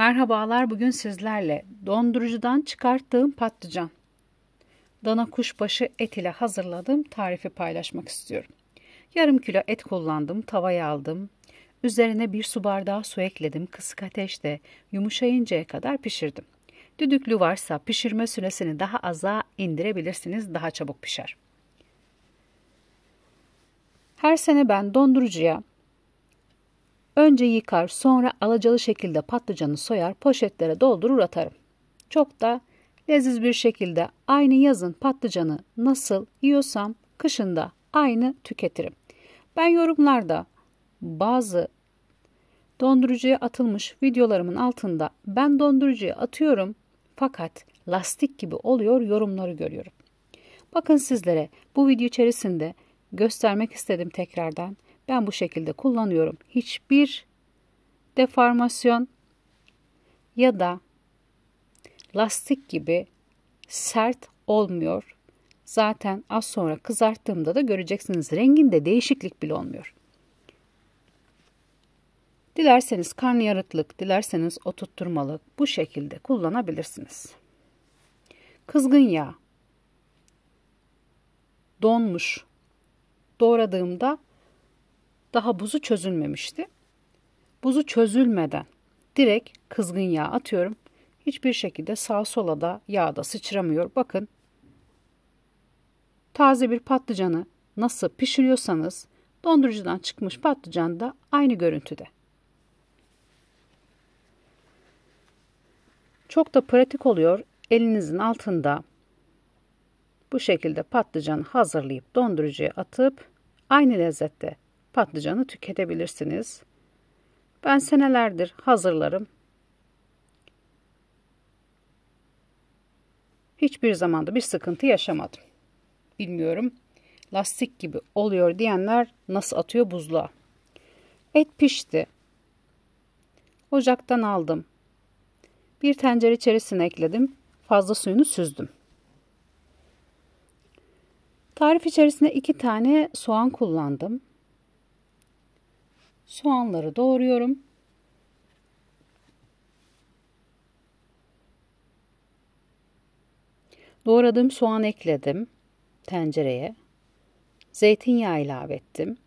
Merhabalar bugün sizlerle dondurucudan çıkarttığım patlıcan. Dana kuşbaşı et ile hazırladığım tarifi paylaşmak istiyorum. Yarım kilo et kullandım, tavaya aldım. Üzerine bir su bardağı su ekledim, kısık ateşte yumuşayıncaya kadar pişirdim. Düdüklü varsa pişirme süresini daha aza indirebilirsiniz, daha çabuk pişer. Her sene ben dondurucuya Önce yıkar, sonra alacalı şekilde patlıcanı soyar, poşetlere doldurur atarım. Çok da leziz bir şekilde aynı yazın patlıcanı nasıl yiyorsam kışında aynı tüketirim. Ben yorumlarda bazı dondurucuya atılmış videolarımın altında ben dondurucuya atıyorum fakat lastik gibi oluyor yorumları görüyorum. Bakın sizlere bu video içerisinde göstermek istedim tekrardan. Ben bu şekilde kullanıyorum. Hiçbir deformasyon ya da lastik gibi sert olmuyor. Zaten az sonra kızarttığımda da göreceksiniz renginde değişiklik bile olmuyor. Dilerseniz karnıyarıklık, dilerseniz oturtturmalık bu şekilde kullanabilirsiniz. Kızgın yağ donmuş doğradığımda daha buzu çözülmemişti. Buzu çözülmeden direkt kızgın yağ atıyorum. Hiçbir şekilde sağa sola da yağda sıçramıyor. Bakın taze bir patlıcanı nasıl pişiriyorsanız dondurucudan çıkmış patlıcan da aynı görüntüde. Çok da pratik oluyor. Elinizin altında bu şekilde patlıcanı hazırlayıp dondurucuya atıp aynı lezzette patlıcanı tüketebilirsiniz. Ben senelerdir hazırlarım. Hiçbir zamanda bir sıkıntı yaşamadım. Bilmiyorum lastik gibi oluyor diyenler nasıl atıyor buzluğa. Et pişti. Ocaktan aldım. Bir tencere içerisine ekledim. Fazla suyunu süzdüm. Tarif içerisinde iki tane soğan kullandım. Soğanları doğruyorum. Doğradığım soğan ekledim tencereye. Zeytinyağı ilave ettim.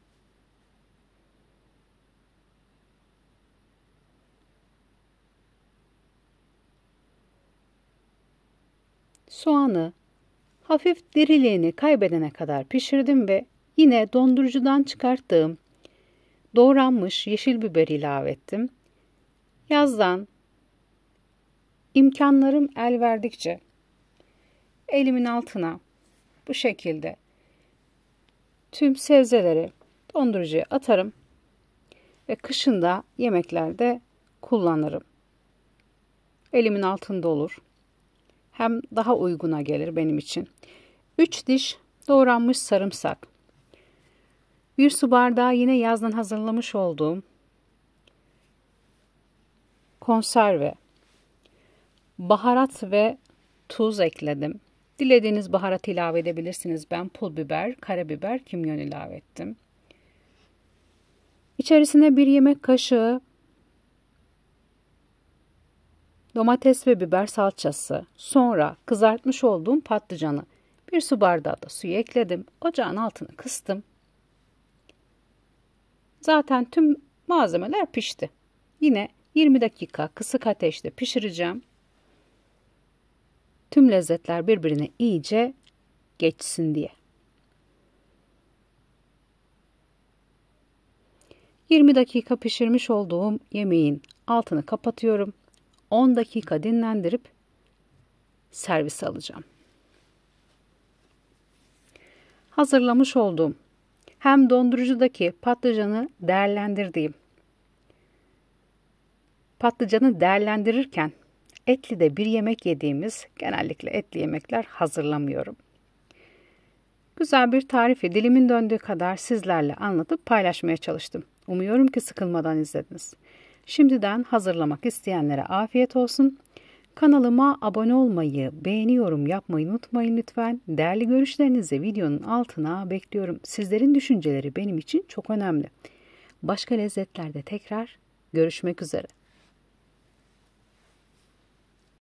Soğanı hafif diriliğini kaybedene kadar pişirdim ve yine dondurucudan çıkarttığım doğranmış yeşil biber ilave ettim. Yazdan imkanlarım el verdikçe elimin altına bu şekilde tüm sebzeleri dondurucuya atarım ve kışında yemeklerde kullanırım. Elimin altında olur. Hem daha uyguna gelir benim için. 3 diş doğranmış sarımsak, bir su bardağı yine yazdan hazırlamış olduğum konserve, baharat ve tuz ekledim. Dilediğiniz baharat ilave edebilirsiniz. Ben pul biber, karabiber, kimyon ilave ettim. İçerisine bir yemek kaşığı domates ve biber salçası. Sonra kızartmış olduğum patlıcanı bir su bardağı da suyu ekledim. Ocağın altını kıstım. Zaten tüm malzemeler pişti. Yine 20 dakika kısık ateşte pişireceğim. Tüm lezzetler birbirine iyice geçsin diye. 20 dakika pişirmiş olduğum yemeğin altını kapatıyorum. 10 dakika dinlendirip servis alacağım. Hazırlamış olduğum hem dondurucudaki patlıcanı değerlendirdiğim patlıcanı değerlendirirken etli de bir yemek yediğimiz genellikle etli yemekler hazırlamıyorum. Güzel bir tarifi dilimin döndüğü kadar sizlerle anlatıp paylaşmaya çalıştım. Umuyorum ki sıkılmadan izlediniz. Şimdiden hazırlamak isteyenlere afiyet olsun. Kanalıma abone olmayı, beğeni yorum yapmayı unutmayın lütfen. Değerli görüşlerinizi videonun altına bekliyorum. Sizlerin düşünceleri benim için çok önemli. Başka lezzetlerde tekrar görüşmek üzere.